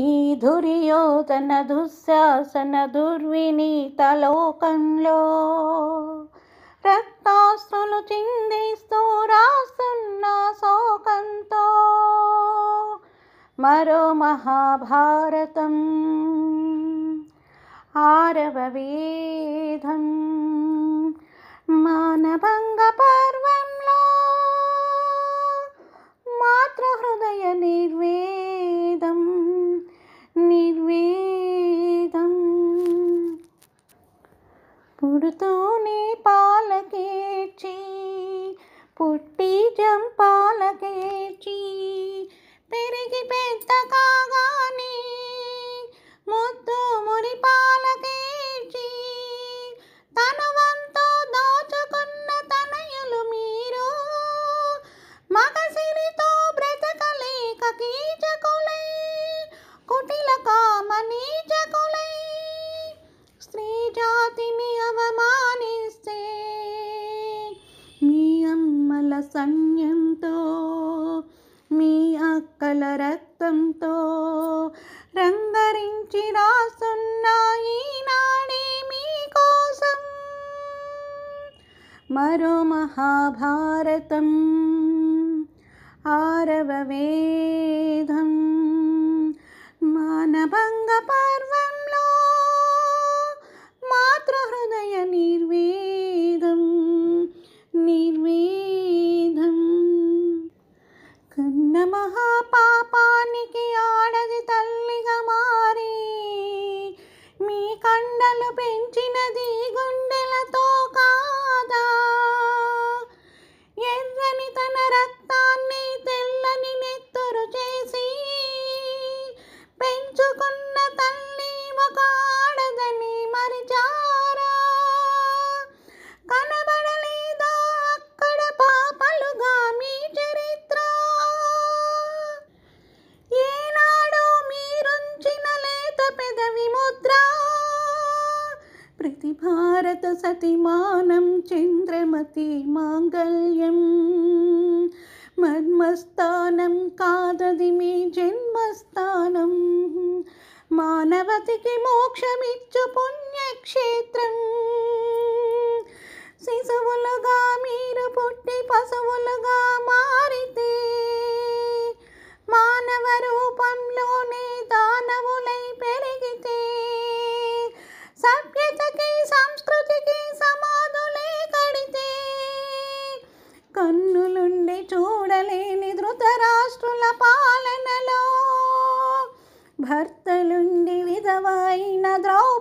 ఈ దుర్యోధన దుశ్శాసన దుర్వినీత లోకంలో రక్తాస్త్రులు చిందిస్తూ రాస్తున్న శోకంతో మరో మహాభారతం ఆరవ వేదం పుడుతూనే పాలకేర్చి పుట్టి జంపా సన్యంతో మీ అక్కల రక్తంతో రంగరించి రాస్తున్నాయి నాడే మీకోసం మరో మహాభారతం ఆరవ వేదం మానభంగ పర్వ చిన్న మహాపాపానికి ఆడది తల్లిగా మారి మీ కండలు పెంచినది గుండె சரத சதிமானம் சந்திரமதி மாங்கல்யம் மத்மஸ்தானம் காததி மீ ஜென்மஸ்தானம் மாணவதிக்கு மோட்சமிச்சு புண்ணியக்ஷேத்திரம் భర్తలుండి విధవైన ద్రౌ